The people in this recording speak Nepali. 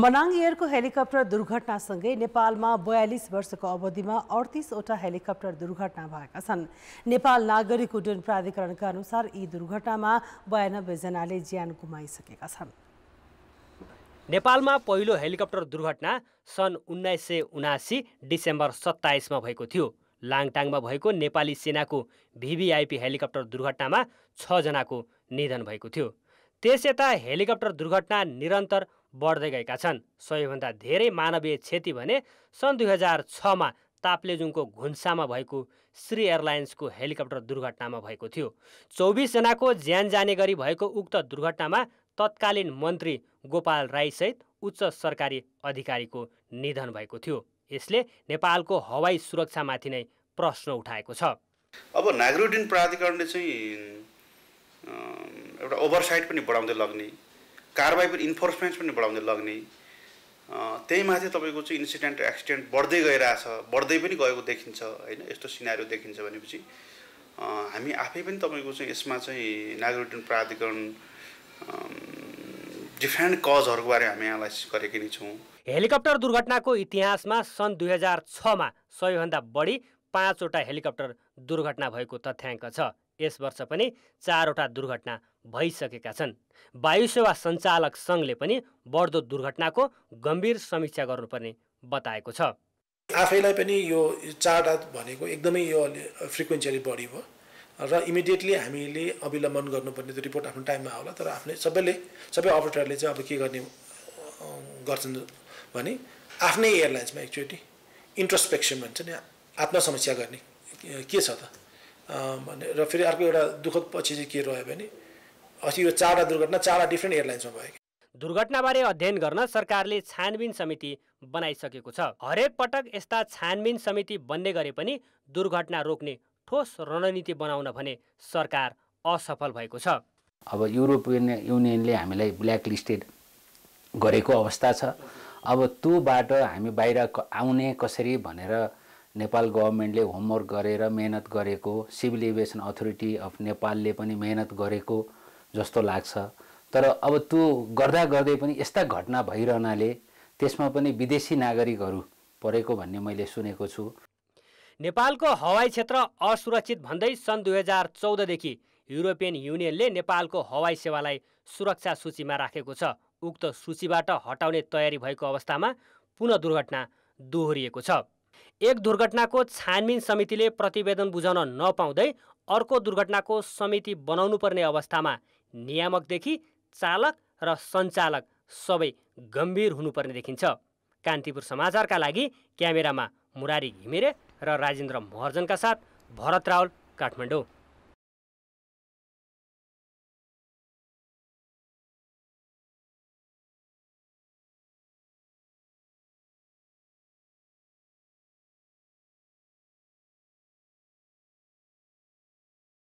मनाङ एयरको हेलिकप्टर दुर्घटनासँगै नेपालमा बयालिस वर्षको अवधिमा अडतिसवटा हेलिकप्टर दुर्घटना भएका छन् नेपाल नागरिक उड्डयन प्राधिकरणका अनुसार यी दुर्घटनामा बयानब्बेजनाले ज्यान गुमाइसकेका छन् नेपालमा पहिलो हेलिकप्टर दुर्घटना सन् उन्नाइस सय उनासी डिसेम्बर सत्ताइसमा भएको थियो लाङटाङमा भएको नेपाली सेनाको भिभिआइपी हेलिकप्टर दुर्घटनामा छजनाको निधन भएको थियो त्यस यता हेलिकप्टर दुर्घटना निरन्तर बढ्दै गएका छन् सबैभन्दा धेरै मानवीय क्षति भने सन् दुई हजार छमा ताप्लेजुङको घुन्सामा भएको श्री एयरलाइन्सको हेलिकप्टर दुर्घटनामा भएको थियो चौबिसजनाको ज्यान जाने गरी भएको उक्त दुर्घटनामा तत्कालीन मन्त्री गोपाल राईसहित उच्च सरकारी अधिकारीको निधन भएको थियो यसले नेपालको हवाई सुरक्षामाथि नै प्रश्न उठाएको छ अब नागरिक प्राधिकरणले चाहिँ एउटा ओभरसाइट पनि बढाउँदै लग्ने कारवाही पनि इन्फोर्समेन्ट पनि बढाउँदै लग्ने त्यहीमाथि तपाईँको चाहिँ इन्सिडेन्ट एक्सिडेन्ट बढ्दै गइरहेछ बढ्दै पनि गएको देखिन्छ होइन यस्तो सिनारी देखिन्छ भनेपछि हामी आफै पनि तपाईँको चाहिँ यसमा चाहिँ नागरिक प्राधिकरण डिफ्रेन्ट कजहरूको बारे हामी एनालाइसिस गरेकै नै छौँ हेलिकप्टर दुर्घटनाको इतिहासमा सन् दुई हजार छमा सबैभन्दा बढी पाँचवटा हेलिकप्टर दुर्घटना भएको तथ्याङ्क छ यस वर्ष पनि चारवटा दुर्घटना भइसकेका छन् वायु सेवा सञ्चालक सङ्घले पनि बढ्दो दुर्घटनाको गम्भीर समीक्षा गर्नुपर्ने बताएको छ आफैलाई पनि यो चारवटा भनेको एकदमै यो फ्रिक्वेन्सी अलिक बढी भयो र इमिडिएटली हामीले अविलम्बन गर्नुपर्ने त्यो रिपोर्ट आफ्नो टाइममा आउला तर आफ्नै सबैले सबै अपरेटरले चाहिँ अब के गर्ने गर्छन् भने आफ्नै एयरलाइन्समा एकचोटि इन्ट्रोस्पेक्सन भन्छ नि आत्मसमस्या गर्ने के छ त भने र फेरि अर्को एउटा दुःखद पछि चाहिँ के रह्यो भने अस्ति यो चारवटा दुर्घटना चारवटा डिफ्रेन्ट एयरलाइन्समा भयो दुर्घटनाबारे अध्ययन गर्न सरकारले छानबिन समिति बनाइसकेको छ हरेक पटक यस्ता छानबिन समिति बन्ने गरे पनि दुर्घटना रोक्ने ठोस रणनीति बनाउन भने सरकार असफल भएको छ अब युरोपियन युनियनले हामीलाई ब्ल्याकलिस्टेड गरेको अवस्था छ अब त्योबाट हामी बाहिर आउने कसरी भनेर नेपाल गभर्मेन्टले होमवर्क गरेर मेहनत गरेको सिभिल एभिएसन अथोरिटी अफ नेपालले पनि मेहनत गरेको जस्तो लाग्छ तर अब त्यो गर्दा गर्दै पनि यस्ता घटना भइरहनाले त्यसमा पनि विदेशी नागरिकहरू परेको भन्ने मैले सुनेको छु नेपालको हवाई क्षेत्र असुरक्षित भन्दै सन् दुई हजार चौधदेखि युरोपियन युनियनले नेपालको हवाई सेवालाई सुरक्षा सूचीमा राखेको छ उक्त सूचीबाट हटाउने तयारी भएको अवस्थामा पुनः दुर्घटना दोहोरिएको छ एक दुर्घटनाको छानबिन समितिले प्रतिवेदन बुझाउन नपाउँदै अर्को दुर्घटनाको समिति बनाउनुपर्ने अवस्थामा नियामकदेखि चालक र सञ्चालक सबै गम्भीर हुनुपर्ने देखिन्छ कान्तिपुर समाचारका लागि क्यामेरामा मुरारी घिमिरे र राजेन्द्र महर्जनका साथ भरत रावल काठमाडौँ